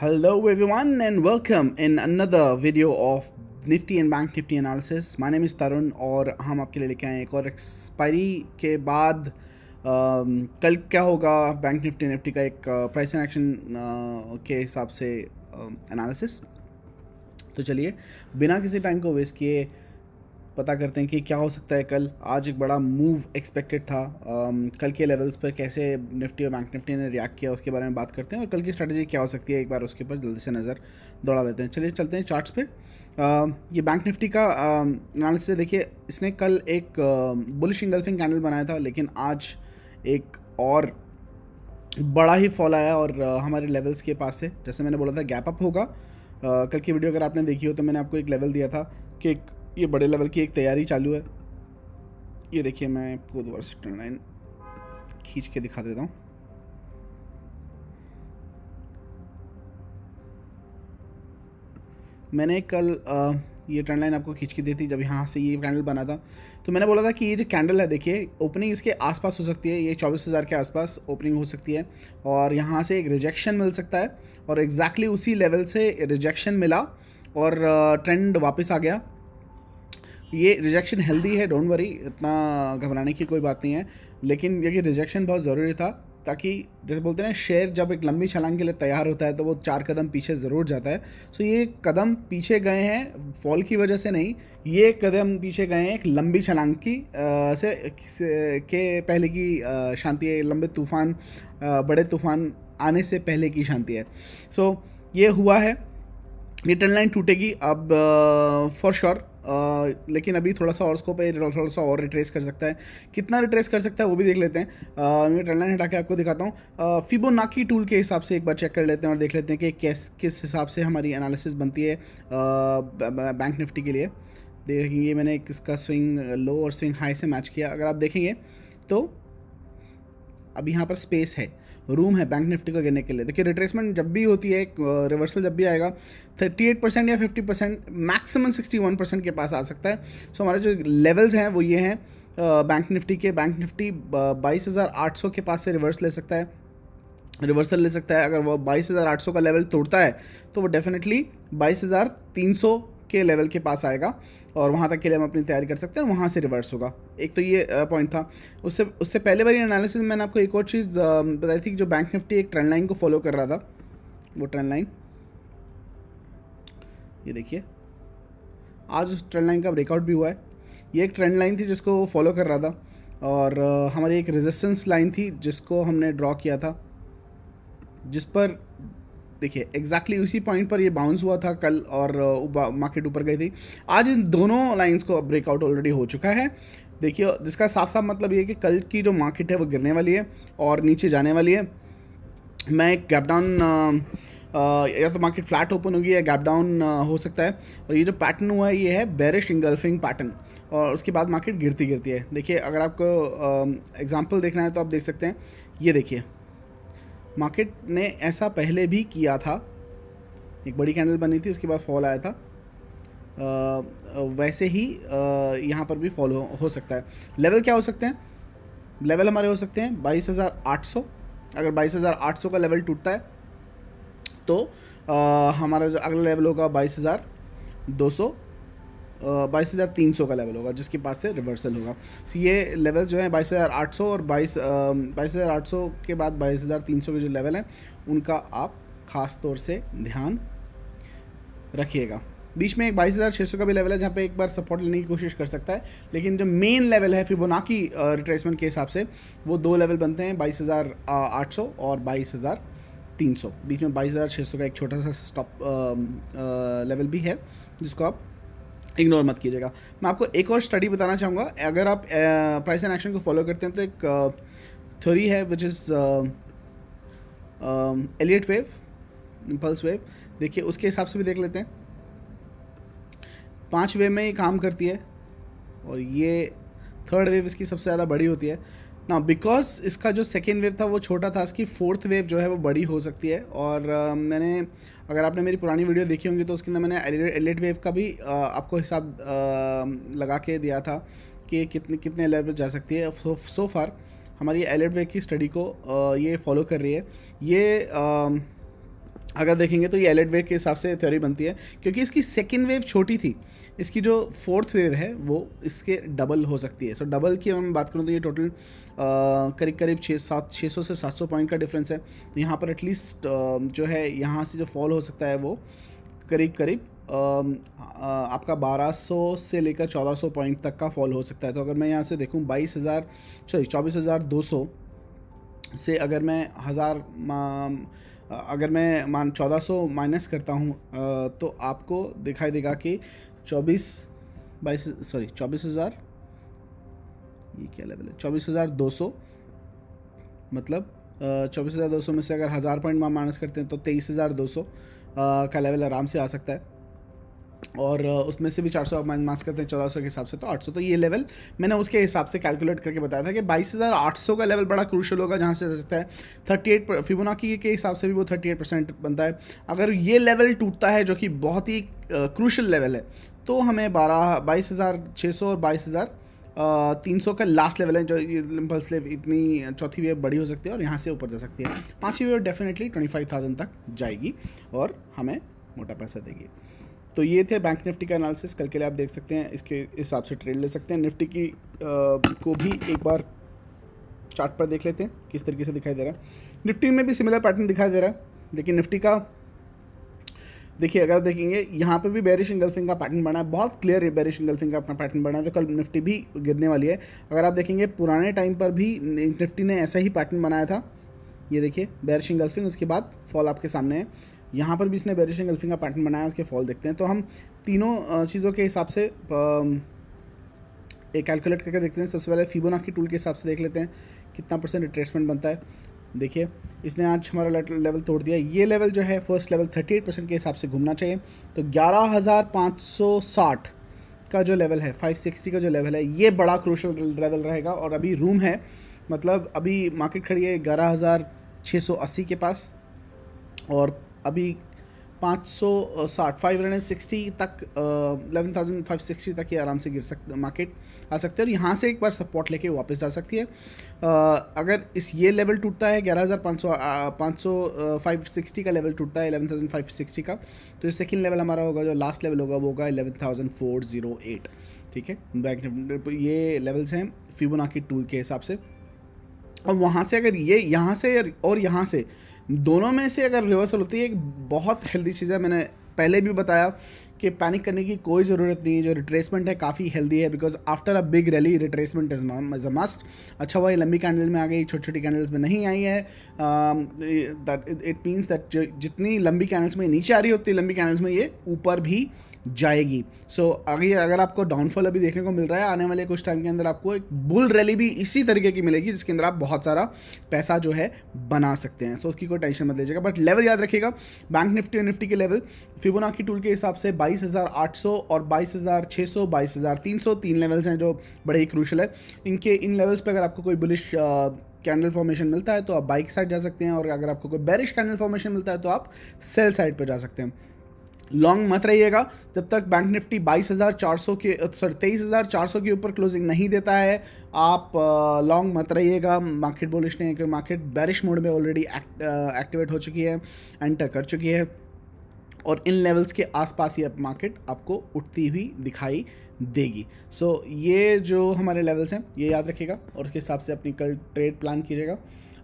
Hello everyone and welcome in another video of Nifty and Bank Nifty analysis my name is Tarun और हम आपके लिए लेके आए एक और एक्सपायरी के बाद आ, um, कल क्या होगा बैंक निफ्टी निफ्टी का एक प्राइस एंड एक्शन के हिसाब से एनालिसिस um, तो चलिए बिना किसी टाइम को वेस्ट किए पता करते हैं कि क्या हो सकता है कल आज एक बड़ा मूव एक्सपेक्टेड था आम, कल के लेवल्स पर कैसे निफ्टी और बैंक निफ्टी ने रिएक्ट किया उसके बारे में बात करते हैं और कल की स्ट्रैटेजी क्या हो सकती है एक बार उसके ऊपर जल्दी से नज़र दौड़ा लेते हैं चलिए चलते हैं चार्ट्स पे ये बैंक निफ्टी का एनालिसिस देखिए इसने कल एक बुलिश इंगल्फिंग कैंडल बनाया था लेकिन आज एक और बड़ा ही फॉल आया और हमारे लेवल्स के पास से जैसे मैंने बोला था गैप अप होगा कल की वीडियो अगर आपने देखी हो तो मैंने आपको एक लेवल दिया था कि एक ये बड़े लेवल की एक तैयारी चालू है ये देखिए मैं आपको दोबारा से टर्न लाइन खींच के दिखा देता हूँ मैंने कल ये ट्रेंड लाइन आपको खींच के दी थी जब यहाँ से ये कैंडल बना था तो मैंने बोला था कि ये जो कैंडल है देखिए ओपनिंग इसके आसपास हो सकती है ये चौबीस हज़ार के आसपास ओपनिंग हो सकती है और यहाँ से एक रिजेक्शन मिल सकता है और एग्जैक्टली exactly उसी लेवल से रिजेक्शन मिला और ट्रेंड वापस आ गया ये रिजेक्शन हेल्दी है डोंट वरी इतना घबराने की कोई बात नहीं है लेकिन ये कि रिजेक्शन बहुत ज़रूरी था ताकि जैसे बोलते हैं शेर जब एक लंबी छलांग के लिए तैयार होता है तो वो चार कदम पीछे ज़रूर जाता है सो ये कदम पीछे गए हैं फॉल की वजह से नहीं ये कदम पीछे गए हैं एक लंबी छलांग की आ, से, से के पहले की शांति है लंबे तूफान बड़े तूफान आने से पहले की शांति है सो ये हुआ है रिटर्न लाइन टूटेगी अब फॉर श्योर sure, लेकिन अभी थोड़ा सा और स्कोप है थोड़ा सा और रिट्रेस कर सकता है कितना रिट्रेस कर सकता है वो भी देख लेते हैं मैं ट्रेंडलाइन हटा के आपको दिखाता हूँ फिबोनाकी टूल के हिसाब से एक बार चेक कर लेते हैं और देख लेते हैं कि कैस किस हिसाब से हमारी एनालिसिस बनती है बैंक निफ्टी के लिए देखेंगे मैंने किसका स्विंग लो और स्विंग हाई से मैच किया अगर आप देखेंगे तो अब यहाँ पर स्पेस है रूम है बैंक निफ्टी को गिरने के लिए देखिए रिट्रेसमेंट जब भी होती है रिवर्सल जब भी आएगा थर्टी एट परसेंट या fifty percent maximum sixty one percent के पास आ सकता है सो हमारे जो लेवल्स हैं वो ये हैं बैंक निफ्टी के बैंक निफ्टी बाईस हज़ार आठ सौ के पास से रिवर्स ले सकता है रिवर्सल ले सकता है अगर वो बाईस हज़ार आठ सौ का लेवल तोड़ता है तो वो डेफिनेटली बाईस हज़ार तीन सौ के लेवल के पास आएगा और वहाँ तक के लिए हम अपनी तैयारी कर सकते हैं वहाँ से रिवर्स होगा एक तो ये पॉइंट था उससे उससे पहले वाली एनालिसिस मैंने आपको एक और चीज़ बताई थी जो बैंक निफ्टी एक ट्रेंड लाइन को फॉलो कर रहा था वो ट्रेंड लाइन ये देखिए आज उस ट्रेंड लाइन का ब्रेकआउट भी हुआ है ये एक ट्रेंड लाइन थी जिसको वो फॉलो कर रहा था और हमारी एक रेजिस्टेंस लाइन थी जिसको हमने ड्रॉ किया था जिस पर देखिए एग्जैक्टली exactly उसी पॉइंट पर ये बाउंस हुआ था कल और मार्केट ऊपर गई थी आज इन दोनों लाइंस को ब्रेकआउट ऑलरेडी हो चुका है देखिए जिसका साफ साफ मतलब ये कि कल की जो मार्केट है वो गिरने वाली है और नीचे जाने वाली है मैं एक गैप डाउन या तो मार्केट फ्लैट ओपन होगी या गैप डाउन हो सकता है और ये जो पैटर्न हुआ है ये है बेरिश इंगल्फिंग पैटर्न और उसके बाद मार्केट गिरती गिरती है देखिए अगर आपको एग्जाम्पल देखना है तो आप देख सकते हैं ये देखिए मार्केट ने ऐसा पहले भी किया था एक बड़ी कैंडल बनी थी उसके बाद फॉल आया था आ, वैसे ही यहाँ पर भी फॉल हो, हो सकता है लेवल क्या हो सकते हैं लेवल हमारे हो सकते हैं 22,800 अगर 22,800 का लेवल टूटता है तो आ, हमारा जो अगला लेवल होगा 22,200 बाईस हज़ार तीन सौ का लेवल होगा जिसके पास से रिवर्सल होगा तो ये लेवल जो है बाईस हज़ार आठ सौ और बाईस बाईस हज़ार आठ सौ के बाद बाईस हज़ार तीन सौ के जो लेवल हैं उनका आप ख़ास तौर से ध्यान रखिएगा बीच में एक बाईस हज़ार छः सौ का भी लेवल है जहाँ पे एक बार सपोर्ट लेने की कोशिश कर सकता है लेकिन जो मेन लेवल है फिबोनाकी रिट्रेसमेंट के हिसाब से वो दो लेवल बनते हैं बाईस हज़ार आठ सौ और बाईस हज़ार तीन सौ बीच में बाईस हज़ार छः सौ का एक छोटा सा स्टॉप लेवल भी है जिसको आप इग्नोर मत कीजिएगा मैं आपको एक और स्टडी बताना चाहूँगा अगर आप प्राइस एंड एक्शन को फॉलो करते हैं तो एक थ्योरी है which is Elliott wave impulse wave देखिए उसके हिसाब से भी देख लेते हैं पाँच वेव में ये काम करती है और ये थर्ड वेव इसकी सबसे ज़्यादा बड़ी होती है ना बिकॉज इसका जो सेकेंड वेव था वो छोटा था इसकी फोर्थ वेव जो है वो बड़ी हो सकती है और uh, मैंने अगर आपने मेरी पुरानी वीडियो देखी होंगी तो उसके अंदर मैंने एलिट वेव का भी uh, आपको हिसाब uh, लगा के दिया था कि कितने कितने लेवल पर जा सकती है सो so, फार हमारी एलिट वेव की स्टडी को uh, ये फॉलो कर रही है ये uh, अगर देखेंगे तो ये एलिट वेव के हिसाब से थ्योरी बनती है क्योंकि इसकी सेकेंड वेव छोटी थी इसकी जो फोर्थ वेव है वो इसके डबल हो सकती है सो so, डबल की अगर मैं बात करूँ तो ये टोटल करीब करीब छः सात छः सौ से सात सौ पॉइंट का डिफरेंस है तो यहाँ पर एटलीस्ट जो है यहाँ से जो फॉल हो सकता है वो करीब करीब आपका 1200 से लेकर 1400 पॉइंट तक का फॉल हो सकता है तो अगर मैं यहाँ से देखूँ 22,000 सॉरी सौ से अगर मैं हज़ार अगर मैं मान 1400 माइनस करता हूँ तो आपको दिखाई देगा कि चौबीस बाईस सॉरी चौबीस हज़ार ये क्या लेवल है चौबीस हज़ार दो सौ मतलब चौबीस हज़ार दो सौ में से अगर हज़ार पॉइंट हम माइनस करते हैं तो तेईस हज़ार दो सौ का लेवल आराम से आ सकता है और उसमें से भी चार सौ माइनस करते हैं चौदह सौ के हिसाब से तो आठ सौ तो ये लेवल मैंने उसके हिसाब से कैलकुलेट करके बताया था कि बाईस हज़ार आठ सौ का लेवल बड़ा क्रूशल होगा जहाँ से सकता है थर्टी एट फिबोनाकी के हिसाब से भी वो थर्टी एट परसेंट बनता है अगर ये लेवल टूटता है जो कि बहुत ही क्रूशल लेवल है तो हमें बारह बाईस हज़ार छः सौ और बाईस हज़ार तीन सौ का लास्ट लेवल है जो इम्पल्स लेव इतनी चौथी वेव बड़ी हो सकती है और यहाँ से ऊपर जा सकती है पाँचवीं wave definitely twenty five thousand तक जाएगी और हमें मोटा पैसा देगी तो ये थे बैंक निफ्टी का एनालिसिस कल के लिए आप देख सकते हैं इसके हिसाब से ट्रेड ले सकते हैं निफ्टी की आ, को भी एक बार चार्ट पर देख लेते हैं किस तरीके से दिखाई दे रहा है निफ्टी में भी सिमिलर पैटर्न दिखाई दे रहा है लेकिन निफ्टी का देखिए अगर देखेंगे यहाँ पे भी बेरिश इंगल्फिंग का पैटर्न बना है बहुत क्लियर है बेरिश इंगल्फिंग का अपना पैटर्न बना है तो कल निफ्टी भी गिरने वाली है अगर आप देखेंगे पुराने टाइम पर भी निफ्टी ने ऐसा ही पैटर्न बनाया था ये देखिए बेरिश इंगल्फिंग उसके बाद फॉल आपके सामने है यहाँ पर भी इसने बेरिश इंगल्फिंग का पैटर्न बनाया उसके फॉल देखते हैं तो हम तीनों चीज़ों के हिसाब से कैलकुलेट करके देखते हैं सबसे पहले फिबोनाकी टूल के हिसाब से देख लेते हैं कितना परसेंट रिट्रेसमेंट बनता है देखिए इसने आज हमारा लेवल तोड़ दिया ये लेवल जो है फर्स्ट लेवल 38 परसेंट के हिसाब से घूमना चाहिए तो 11,560 का जो लेवल है 560 का जो लेवल है ये बड़ा क्रूशल लेवल रहेगा और अभी रूम है मतलब अभी मार्केट खड़ी है ग्यारह हज़ार छः सौ अस्सी के पास और अभी पाँच सौ साठ फाइव हंड्रेड सिक्सटी तक uh, थाउजेंड फाइव सिक्सटी तक ये आराम से गिर सक मार्केट आ सकते है और यहाँ से एक बार सपोर्ट लेके वापस जा सकती है uh, अगर इस ये लेवल टूटता है ग्यारह हज़ार पाँच सौ पाँच सौ फाइव सिक्सटी का लेवल टूटता है एलेवन थाउजेंड फाइव सिक्सटी का तो ये सेकेंड लेवल हमारा होगा जो लास्ट लेवल होगा वो होगा eleven thousand four zero eight ठीक है बैंक ये लेवल्स हैं फिबोनाकी टूल के हिसाब से और वहाँ से अगर ये यहाँ से और यहाँ से दोनों में से अगर रिवर्सल होती है एक बहुत हेल्दी चीज़ है मैंने पहले भी बताया कि पैनिक करने की कोई ज़रूरत नहीं है जो रिट्रेसमेंट है काफ़ी हेल्दी है because after a big rally retracement is is a must अच्छा हुआ ये लंबी कैंडल में आ गई छोटी छोटी कैंडल्स में नहीं आई है दैट इट मीन्स दैट जितनी लंबी कैंडल्स में नीचे आ रही होती है लंबी कैंडल्स में ये ऊपर भी जाएगी सो so, अगर अगर आपको डाउनफॉल अभी देखने को मिल रहा है आने वाले कुछ टाइम के अंदर आपको एक बुल रैली भी इसी तरीके की मिलेगी जिसके अंदर आप बहुत सारा पैसा जो है बना सकते हैं सो so, उसकी कोई टेंशन मत लीजिएगा बट लेवल याद रखिएगा बैंक निफ्टी और निफ्टी के लेवल की टूल के हिसाब से बाईस और बाईस हजार तीन लेवल्स हैं जो बड़े ही क्रूशल है इनके इन लेवल्स पर अगर आपको कोई बुलिश कैंडल फॉर्मेशन मिलता है तो आप बाइक साइड जा सकते हैं और अगर आपको कोई बैरिश कैंडल फॉर्मेशन मिलता है तो आप सेल साइड पर जा सकते हैं लॉन्ग मत रहिएगा जब तक बैंक निफ्टी 22,400 के सॉरी 23,400 के ऊपर क्लोजिंग नहीं देता है आप लॉन्ग मत रहिएगा मार्केट बोलिश नहीं है क्योंकि मार्केट बैरिश मोड में ऑलरेडी एक्टिवेट हो चुकी है एंटर कर चुकी है और इन लेवल्स के आसपास ही अब मार्केट आपको उठती हुई दिखाई देगी सो so, ये जो हमारे लेवल्स हैं ये याद रखिएगा और उसके हिसाब से अपनी कल ट्रेड प्लान कीजिएगा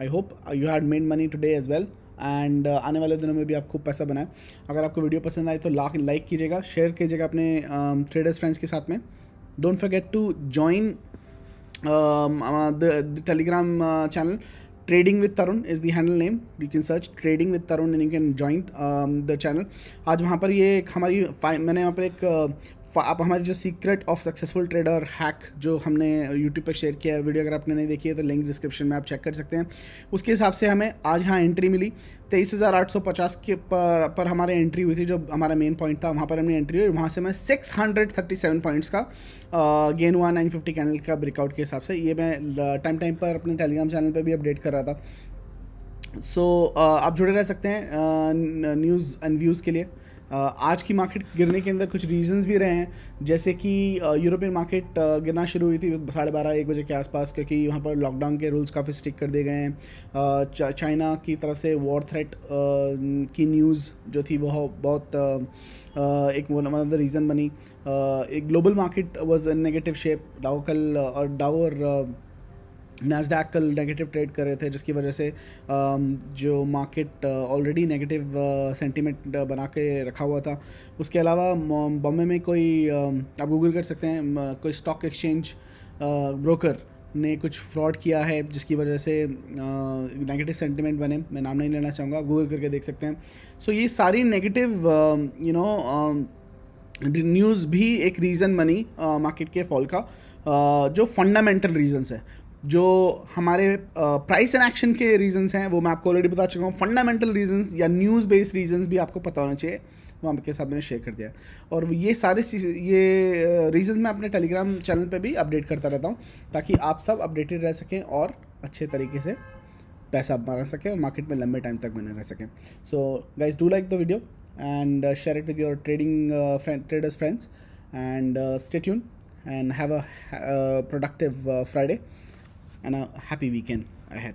I hope you had made money today as well and uh, आने वाले दिनों में भी आप खूब पैसा बनाएं अगर आपको वीडियो पसंद आए तो लाख लाइक कीजिएगा शेयर कीजिएगा अपने ट्रेडर्स um, फ्रेंड्स के साथ में don't forget to join the Telegram channel trading with Tarun is the handle name you can search trading with Tarun in you can join the um, channel uh, uh, um, आज वहाँ पर ये एक हमारी मैंने यहाँ पर एक आप हमारे जो secret of successful trader hack जो हमने यूट्यूब पर शेयर किया है वीडियो अगर आपने नहीं देखी है तो लिंक डिस्क्रिप्शन में आप चेक कर सकते हैं उसके हिसाब से हमें आज यहाँ एंट्री मिली तेईस हज़ार आठ सौ पचास के पर पर हमारे एंट्री हुई थी जो हमारा मेन पॉइंट था वहाँ पर हमने एंट्री हुई वहाँ से मैं six hundred thirty seven points का गेन हुआ नाइन फिफ्टी कैंडल का ब्रेकआउट के हिसाब से ये मैं टाइम टाइम पर अपने टेलीग्राम चैनल पर भी अपडेट कर रहा था सो so, uh, आप जुड़े रह सकते हैं न्यूज़ एंड व्यूज़ के लिए आज की मार्केट गिरने के अंदर कुछ रीजंस भी रहे हैं जैसे कि यूरोपियन मार्केट गिरना शुरू हुई थी साढ़े बारह एक बजे के आसपास क्योंकि वहाँ पर लॉकडाउन के रूल्स काफ़ी स्टिक कर दिए गए हैं चाइना की तरफ से वॉर थ्रेट की न्यूज़ जो थी वह बहुत एक वन रीज़न बनी एक global market was negative shape डाओकल और डाओ और नैसडैक कल नेगेटिव ट्रेड कर रहे थे जिसकी वजह से जो मार्केट ऑलरेडी नेगेटिव सेंटीमेंट बना के रखा हुआ था उसके अलावा बॉम्बे में कोई आप गूगल कर सकते हैं कोई स्टॉक एक्सचेंज ब्रोकर ने कुछ फ्रॉड किया है जिसकी वजह से नेगेटिव सेंटीमेंट बने मैं नाम नहीं लेना चाहूँगा गूगल करके देख सकते हैं सो so, ये सारी नेगेटिव यू नो न्यूज़ भी एक रीज़न बनी मार्केट के फॉल का uh, जो फंडामेंटल रीजंस है जो हमारे प्राइस एंड एक्शन के रीजंस हैं वो मैं आपको ऑलरेडी बता चुका हूँ फंडामेंटल रीजंस या न्यूज़ बेस्ड रीजंस भी आपको पता होना चाहिए वो आपके साथ मैंने शेयर कर दिया और ये सारे ये रीजंस मैं अपने टेलीग्राम चैनल पे भी अपडेट करता रहता हूँ ताकि आप सब अपडेटेड रह सकें और अच्छे तरीके से पैसा बना सकें और मार्केट में लंबे टाइम तक बने रह सकें so guys do like the video and share it with your trading traders friends and stay tuned and have a productive Friday and a happy weekend ahead.